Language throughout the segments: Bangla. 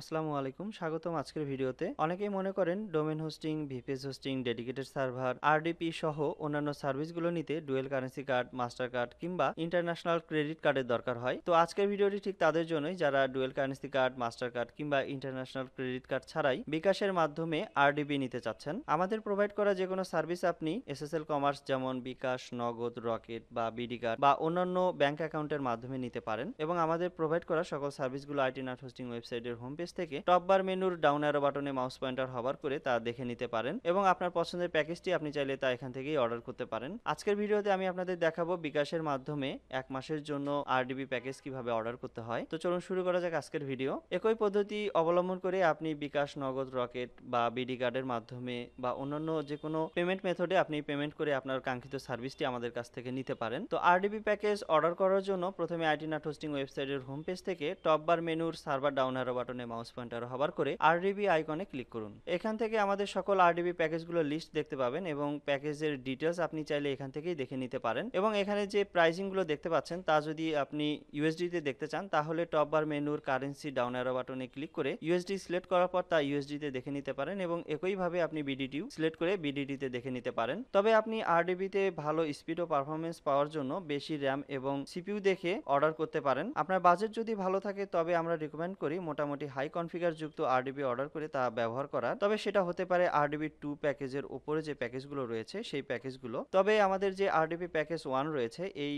আসসালামু আলাইকুম স্বাগতম আজকের ভিডিওতে অনেকেই মনে করেন domain hosting VPS hosting dedicated server RDP সহ অন্যান্য সার্ভিসগুলো নিতে dual currency card master card কিংবা ইন্টারন্যাশনাল ক্রেডিট কার্ডের দরকার হয় তো আজকের ভিডিওটি ঠিক তাদের জন্যই যারা dual currency card master card কিংবা ইন্টারন্যাশনাল ক্রেডিট কার্ড ছাড়াই বিকাশের মাধ্যমে আরডিপি নিতে চাচ্ছেন আমাদের প্রোভাইড করা যে কোনো সার্ভিস আপনি এসএসএল কমার্স যেমন বিকাশ নগদ রকেট বা বিডি কার্ড বা অন্যান্য ব্যাংক অ্যাকাউন্টের মাধ্যমে নিতে পারেন এবং আমাদের প্রোভাইড করা সকল সার্ভিসগুলো আইটি নাট হোস্টিং ওয়েবসাইটের হোম পেজ থেকে টপ বার মেনুর ডাউন অ্যারো বাটনে মাউস পয়েন্টার হবার করে তা দেখে নিতে পারেন এবং আপনার পছন্দের প্যাকেজটি আপনি চাইলে তা এখান থেকেই অর্ডার করতে পারেন আজকের ভিডিওতে আমি আপনাদের দেখাবো বিকাশের মাধ্যমে এক মাসের জন্য আরডিবি প্যাকেজ কিভাবে অর্ডার করতে হয় তো চলুন শুরু করা যাক আজকের ভিডিও একই পদ্ধতি অবলম্বন করে আপনি বিকাশ নগদ রকেট বা বিডি কার্ডের মাধ্যমে বা অন্যান্য যে কোনো পেমেন্ট মেথডে আপনি পেমেন্ট করে আপনার কাঙ্ক্ষিত সার্ভিসটি আমাদের কাছ থেকে নিতে পারেন তো আরডিবি প্যাকেজ অর্ডার করার জন্য প্রথমে আইটি নাট হোস্টিং ওয়েবসাইটের হোম পেজ থেকে টপ বার মেনুর সার্ভার ডাউন অ্যারো বাটনে মাউস পয়েন্টার হবার করে আরডিবি আইকনে ক্লিক করুন এখান থেকে আমাদের সকল আরডিবি প্যাকেজগুলোর লিস্ট দেখতে পাবেন এবং প্যাকেজের ডিটেলস আপনি চাইলে এখান থেকেই দেখে নিতে পারেন এবং এখানে যে প্রাইজিংগুলো দেখতে পাচ্ছেন তা যদি আপনি ইউএসডিতে দেখতে চান তাহলে টপ বার মেনুর কারেন্সি ডাউন অ্যারো বাটনে ক্লিক করে ইউএসডি সিলেক্ট করার পর তা ইউএসডিতে দেখে নিতে পারেন এবং একইভাবে আপনি বিডিটিও সিলেক্ট করে বিডিটিতে দেখে নিতে পারেন তবে আপনি আরডিবিতে ভালো স্পিড ও পারফরমেন্স পাওয়ার জন্য বেশি র্যাম এবং সিপিউ দেখে অর্ডার করতে পারেন আপনার বাজেট যদি ভালো থাকে তবে আমরা রিকমেন্ড করি মোটামুটি হাই হাই কনফিগার যুক্ত আরডিবি অর্ডার করে তা ব্যবহার করা তবে সেটা হতে পারে আরডিবি টু প্যাকেজের ওপরে যে প্যাকেজগুলো রয়েছে সেই প্যাকেজগুলো তবে আমাদের যে আরডিবি প্যাকেজ ওয়ান রয়েছে এই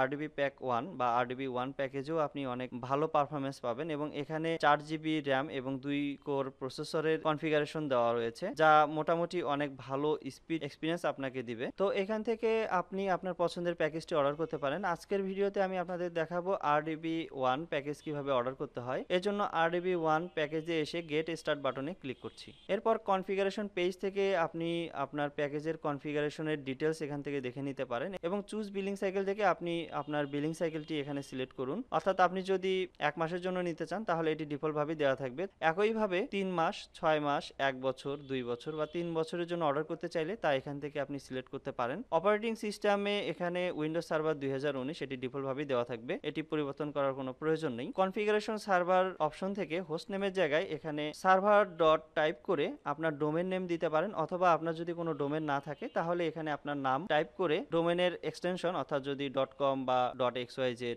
আরডিবি প্যাক ওয়ান বা আরডিবি ওয়ান প্যাকেজেও আপনি অনেক ভালো পারফরমেন্স পাবেন এবং এখানে চার জিবি র্যাম এবং দুই কোর প্রসেসরের কনফিগারেশন দেওয়া রয়েছে যা মোটামুটি অনেক ভালো স্পিড এক্সপিরিয়েন্স আপনাকে দিবে তো এখান থেকে আপনি আপনার পছন্দের প্যাকেজটি অর্ডার করতে পারেন আজকের ভিডিওতে আমি আপনাদের দেখাবো আরডিবি ওয়ান প্যাকেজ কিভাবে অর্ডার করতে হয় এজন্য আরডিবি ওয়ান প্যাকেজে এসে গেট স্টার্ট বাটনে ক্লিক করছি এরপর কনফিগারেশন পেজ থেকে আপনি আপনার প্যাকেজের কনফিগারেশনের ডিটেলস এখান থেকে দেখে নিতে পারেন এবং চুজ বিলিং সাইকেল থেকে আপনি আপনার বিলিং সাইকেলটি এখানে সিলেক্ট করুন অর্থাৎ আপনি যদি এক মাসের জন্য নিতে চান তাহলে এটি ডিফল্টভাবে দেওয়া থাকবে একইভাবে তিন মাস ছয় মাস এক বছর দুই বছর বা তিন বছরের জন্য অর্ডার করতে চাইলে তা এখান থেকে আপনি সিলেক্ট করতে পারেন অপারেটিং সিস্টেমে এখানে উইন্ডোজ সার্ভার দুই হাজার উনিশ এটি ডিফল্টভাবে দেওয়া থাকবে এটি পরিবর্তন করার কোনো প্রয়োজন নেই কনফিগারেশন সার্ভার অপশন থেকে হোস্ট নেমের জায়গায় এখানে সার্ভার ডট টাইপ করে আপনার ডোমেন নেম দিতে পারেন অথবা আপনার যদি কোনো ডোমেন না থাকে তাহলে এখানে আপনার নাম টাইপ করে ডোমেনের এক্সটেনশন অর্থাৎ যদি ডট কম বা ডট এক্স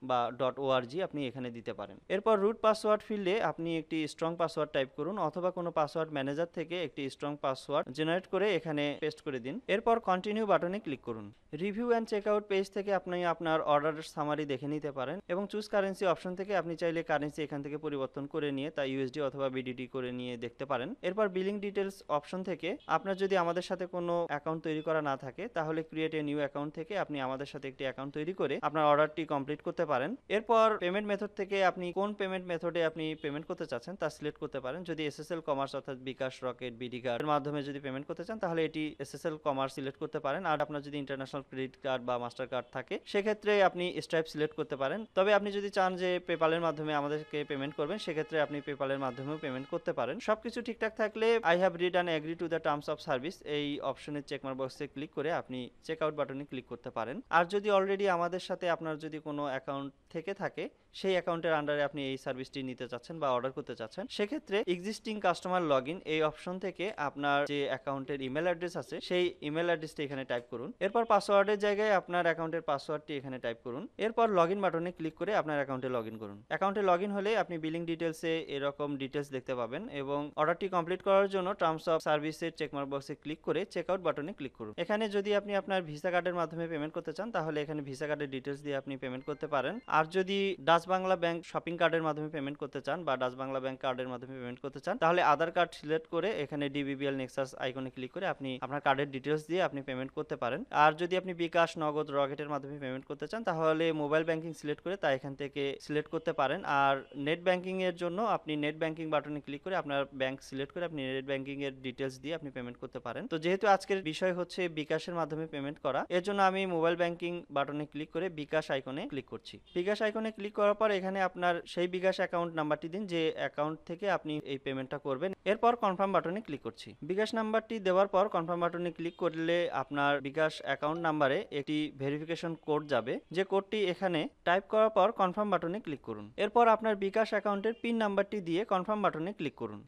বা ডট ওআরজি আপনি এখানে দিতে পারেন এরপর রুট পাসওয়ার্ড ফিল্ডে আপনি একটি স্ট্রং পাসওয়ার্ড টাইপ করুন অথবা কোনো পাসওয়ার্ড ম্যানেজার থেকে একটি স্ট্রং পাসওয়ার্ড জেনারেট করে এখানে পেস্ট করে দিন এরপর কন্টিনিউ বাটনে ক্লিক করুন রিভিউ অ্যান্ড চেকআউট পেজ থেকে আপনি আপনার অর্ডারের সামারি দেখে নিতে পারেন এবং চুজ কারেন্সি অপশন থেকে আপনি চাইলে কারেন্সি এখান থেকে পরিবর্তন করে নিয়ে তা ইউএসডি অথবা বিডিডি করে নিয়ে দেখতে পারেন এরপর বিলিং ডিটেলস অপশন থেকে আপনার যদি আমাদের সাথে কোনো অ্যাকাউন্ট তৈরি করা না থাকে তাহলে ক্রিয়েট এ নিউ অ্যাকাউন্ট থেকে আপনি আমাদের সাথে একটি অ্যাকাউন্ট তৈরি করে আপনার অর্ডারটি কমপ্লিট করতে পারেন এরপর পেমেন্ট মেথড থেকে আপনি কোন পেমেন্ট মেথডে আপনি পেমেন্ট করতে চাচ্ছেন তা সিলেক্ট করতে পারেন যদি এসএসএল কমার্স অর্থাৎ বিকাশ রকেট বিডি কার্ডের মাধ্যমে যদি পেমেন্ট করতে চান তাহলে এটি এসএসএল কমার্স সিলেক্ট করতে পারেন আর আপনার যদি ইন্টারন্যাশনাল ক্রেডিট কার্ড বা মাস্টার কার্ড থাকে সেক্ষেত্রে আপনি স্ট্রাইপ সিলেক্ট করতে পারেন তবে আপনি যদি চান যে পেপালের মাধ্যমে আমাদেরকে পেমেন্ট করবেন সেক্ষেত্রে আপনি পেপালের মাধ্যমেও পেমেন্ট করতে পারেন সবকিছু ঠিকঠাক থাকলে I have read and agree to the terms of service এই অপশনের চেকমার বক্সে ক্লিক করে আপনি চেক আউট বাটনে ক্লিক করতে পারেন আর যদি অলরেডি আমাদের সাথে আপনার যদি কোনো অ্যাকাউন্ট থেকে থাকে সেই অ্যাকাউন্টের আন্ডারে আপনি এই সার্ভিসটি নিতে চাচ্ছেন বা অর্ডার করতে চাচ্ছেন সেক্ষেত্রে এক্সিস্টিং কাস্টমার লগ এই অপশন থেকে আপনার যে অ্যাকাউন্টের ইমেল অ্যাড্রেস আছে সেই ইমেল অ্যাড্রেসটি এখানে টাইপ করুন এরপর পাসওয়ার্ডের জায়গায় আপনার অ্যাকাউন্টের পাসওয়ার্ডটি এখানে টাইপ করুন এরপর লগ বাটনে ক্লিক করে আপনার অ্যাকাউন্টে লগ করুন অ্যাকাউন্টে লগ হলে আপনি বিলিং ডিটেলসে এরকম ডিটেলস দেখতে পাবেন এবং অর্ডারটি কমপ্লিট করার জন্য টার্মস অফ সার্ভিসের চেকমার্ক বক্সে ক্লিক করে চেকআউট বাটনে ক্লিক করুন এখানে যদি আপনি আপনার ভিসা কার্ডের মাধ্যমে পেমেন্ট করতে চান তাহলে এখানে ভিসা কার্ডের ডিটেলস দিয়ে আপনি পেমেন্ট করতে পারেন আর যদি ডাচ বাংলা ব্যাংক শপিং কার্ডের মাধ্যমে পেমেন্ট করতে চান বা ডাচ বাংলা ব্যাংক কার্ডের মাধ্যমে পেমেন্ট করতে চান তাহলে আধার কার্ড সিলেক্ট করে এখানে ডিবিবিএল নেক্সাস আইকনে ক্লিক করে আপনি আপনার কার্ডের ডিটেলস দিয়ে আপনি পেমেন্ট করতে পারেন আর যদি আপনি বিকাশ নগদ রকেটের মাধ্যমে পেমেন্ট করতে চান তাহলে মোবাইল ব্যাংকিং সিলেক্ট করে তা এখান থেকে সিলেক্ট করতে পারেন আর নেট ব্যাংকিং এর জন্য আপনি নেট ব্যাংকিং বাটনে ক্লিক করে আপনার ব্যাংক সিলেক্ট করে আপনি নেট ব্যাংকিং এর ডিটেলস দিয়ে আপনি পেমেন্ট করতে পারেন তো যেহেতু আজকের বিষয় হচ্ছে বিকাশের মাধ্যমে পেমেন্ট করা এর জন্য আমি মোবাইল ব্যাংকিং বাটনে ক্লিক করে বিকাশ আইকনে ক্লিক করছি বিকাশ আইকনে ক্লিক করার পর এখানে আপনার সেই বিকাশ অ্যাকাউন্ট নাম্বারটি দিন যে অ্যাকাউন্ট থেকে আপনি এই পেমেন্টটা করবেন এরপর কনফার্ম বাটনে ক্লিক করছি বিকাশ নাম্বারটি দেওয়ার পর কনফার্ম বাটনে ক্লিক করলে আপনার বিকাশ অ্যাকাউন্ট নাম্বারে একটি ভেরিফিকেশন কোড যাবে যে কোডটি এখানে টাইপ করার পর কনফার্ম বাটনে ক্লিক করুন এরপর আপনার বিকাশ অ্যাকাউন্টের পিন নাম্বার নাম্বারটি দিয়ে কনফার্ম বাটনে ক্লিক করুন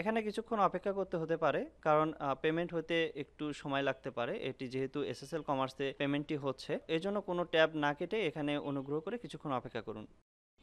এখানে কিছুক্ষণ অপেক্ষা করতে হতে পারে কারণ পেমেন্ট হতে একটু সময় লাগতে পারে এটি যেহেতু এসএসএল কমার্সে পেমেন্টটি হচ্ছে এজন্য কোনো ট্যাব না কেটে এখানে অনুগ্রহ করে কিছুক্ষণ অপেক্ষা করুন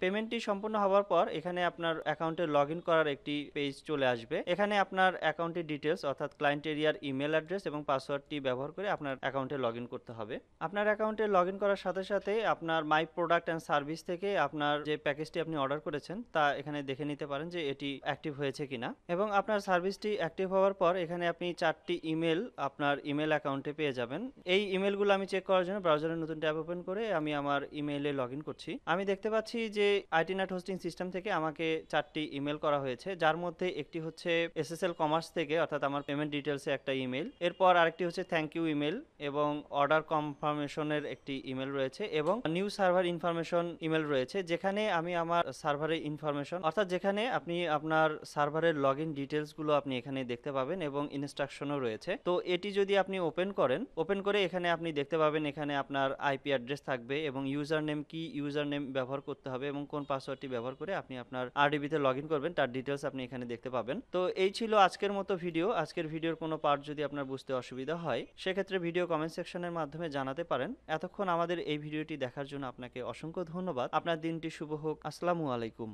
পেমেন্টটি সম্পূর্ণ হওয়ার পর এখানে আপনার অ্যাকাউন্টে লগ করার একটি পেজ চলে আসবে এখানে আপনার অ্যাকাউন্টের ডিটেলস অর্থাৎ ক্লায়েন্ট এরিয়ার ইমেল অ্যাড্রেস এবং পাসওয়ার্ডটি ব্যবহার করে আপনার অ্যাকাউন্টে লগ করতে হবে আপনার অ্যাকাউন্টে লগ করার সাথে সাথে আপনার মাই প্রোডাক্ট অ্যান্ড সার্ভিস থেকে আপনার যে প্যাকেজটি আপনি অর্ডার করেছেন তা এখানে দেখে নিতে পারেন যে এটি অ্যাক্টিভ হয়েছে কিনা এবং আপনার সার্ভিসটি অ্যাক্টিভ হওয়ার পর এখানে আপনি চারটি ইমেল আপনার ইমেল অ্যাকাউন্টে পেয়ে যাবেন এই ইমেলগুলো আমি চেক করার জন্য ব্রাউজারের নতুন ট্যাব ওপেন করে আমি আমার ইমেইলে লগ করছি আমি দেখতে পাচ্ছি যে আইটিনাট হোস্টিং সিস্টেম থেকে আমাকে চারটি ইমেল করা হয়েছে যার মধ্যে একটি হচ্ছে এসএসএল কমার্স থেকে অর্থাৎ আমার পেমেন্ট ডিটেলসে একটা ইমেল এরপর আরেকটি হচ্ছে থ্যাংক ইউ ইমেল এবং অর্ডার কনফার্মেশনের একটি ইমেল রয়েছে এবং নিউ সার্ভার ইনফরমেশন ইমেল রয়েছে যেখানে আমি আমার সার্ভারের ইনফরমেশন অর্থাৎ যেখানে আপনি আপনার সার্ভারের লগ ইন ডিটেলসগুলো আপনি এখানে দেখতে পাবেন এবং ইনস্ট্রাকশনও রয়েছে তো এটি যদি আপনি ওপেন করেন ওপেন করে এখানে আপনি দেখতে পাবেন এখানে আপনার আইপি অ্যাড্রেস থাকবে এবং ইউজার নেম কি ইউজার নেম ব্যবহার করতে হবে এবং কোন পাসওয়ার্ডটি ব্যবহার করে আপনি আপনার আরডিবিতে লগ ইন করবেন তার ডিটেলস আপনি এখানে দেখতে পাবেন তো এই ছিল আজকের মতো ভিডিও আজকের ভিডিওর কোনো পার্ট যদি আপনার বুঝতে অসুবিধা হয় সেক্ষেত্রে ভিডিও কমেন্ট সেকশনের মাধ্যমে জানাতে পারেন এতক্ষণ আমাদের এই ভিডিওটি দেখার জন্য আপনাকে অসংখ্য ধন্যবাদ আপনার দিনটি শুভ হোক আসসালামু আলাইকুম